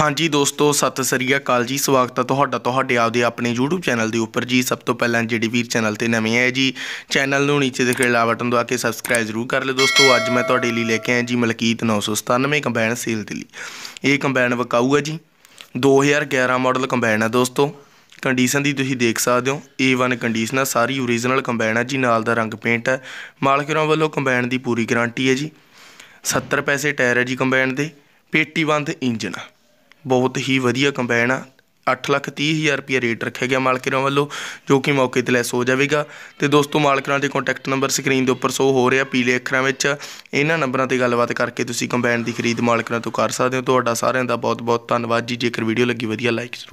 ਹਾਂਜੀ ਦੋਸਤੋ ਸਤਿ ਸ੍ਰੀ ਅਕਾਲ ਜੀ ਸਵਾਗਤ ਹੈ ਤੁਹਾਡਾ ਤੁਹਾਡੇ ਆਪਦੇ ਆਪਣੇ YouTube ਚੈਨਲ ਦੇ ਉੱਪਰ ਜੀ ਸਭ ਤੋਂ ਪਹਿਲਾਂ ਜਿਹੜੀ ਵੀਰ ਚੈਨਲ ਤੇ ਨਵੇਂ ਆਏ ਜੀ ਚੈਨਲ ਨੂੰ ਨੀਚੇ ਦੇਖੇ ਲਾ ਬਟਨ ਦਵਾ ਕੇ ਸਬਸਕ੍ਰਾਈਬ ਜ਼ਰੂਰ ਕਰ ਲਿਓ ਦੋਸਤੋ ਅੱਜ ਮੈਂ ਤੁਹਾਡੇ ਲਈ ਲੈ ਕੇ ਆਇਆ ਜੀ ਮਲਕੀਤ 997 ਕੰਬਾਈਨ ਸੇਲ ਦੇ ਲਈ ਇਹ ਕੰਬਾਈਨ ਵਕਾਊ ਹੈ ਜੀ 2011 ਮਾਡਲ ਕੰਬਾਈਨ ਹੈ ਦੋਸਤੋ ਕੰਡੀਸ਼ਨ ਦੀ ਤੁਸੀਂ ਦੇਖ ਸਕਦੇ ਹੋ A1 ਕੰਡੀਸ਼ਨ ਹੈ ਸਾਰੀ ਓਰੀਜਨਲ ਕੰਬਾਈਨ ਹੈ ਜੀ ਨਾਲ ਦਾ ਰੰਗ ਪੇਂਟ ਹੈ ਮਾਲਕਰਾਂ ਵੱਲੋਂ ਕੰਬਾਈਨ ਦੀ ਪੂਰੀ ਗਾਰੰਟੀ ਹੈ ਜੀ 70 ਪੈਸੇ ਟਾਇਰ ਹੈ ਜੀ ਕੰਬਾਈਨ ਦੇ ਪੇਟੀਬੰਦ ਇੰਜਨ ਬਹੁਤ ਹੀ ਵਧੀਆ ਕੰਬਾਈਨ ਆ 8 ਲੱਖ 30 ਹਜ਼ਾਰ ਰੁਪਏ ਰੇਟ ਰੱਖਿਆ ਗਿਆ ਮਾਲਕਰਾਂ ਵੱਲੋਂ ਜੋ ਕਿ ਮੌਕੇ ਤੇ ਲੈਸ ਹੋ ਜਾਵੇਗਾ ਤੇ ਦੋਸਤੋ ਮਾਲਕਰਾਂ ਦੇ ਕੰਟੈਕਟ ਨੰਬਰ ਸਕਰੀਨ ਦੇ ਉੱਪਰ ਸ਼ੋ ਹੋ ਰਿਹਾ ਪੀਲੇ ਅੱਖਰਾਂ ਵਿੱਚ ਇਹਨਾਂ ਨੰਬਰਾਂ ਤੇ ਗੱਲਬਾਤ ਕਰਕੇ ਤੁਸੀਂ ਕੰਬਾਈਨ ਦੀ ਖਰੀਦ ਮਾਲਕਰਾਂ ਤੋਂ ਕਰ ਸਕਦੇ ਹੋ ਤੁਹਾਡਾ ਸਾਰਿਆਂ ਦਾ ਬਹੁਤ ਬਹੁਤ ਧੰਨਵਾਦ ਜੀ ਜੇਕਰ ਵੀਡੀਓ ਲੱਗੀ ਵਧੀਆ ਲਾਈਕ ਜ਼ਰੂਰ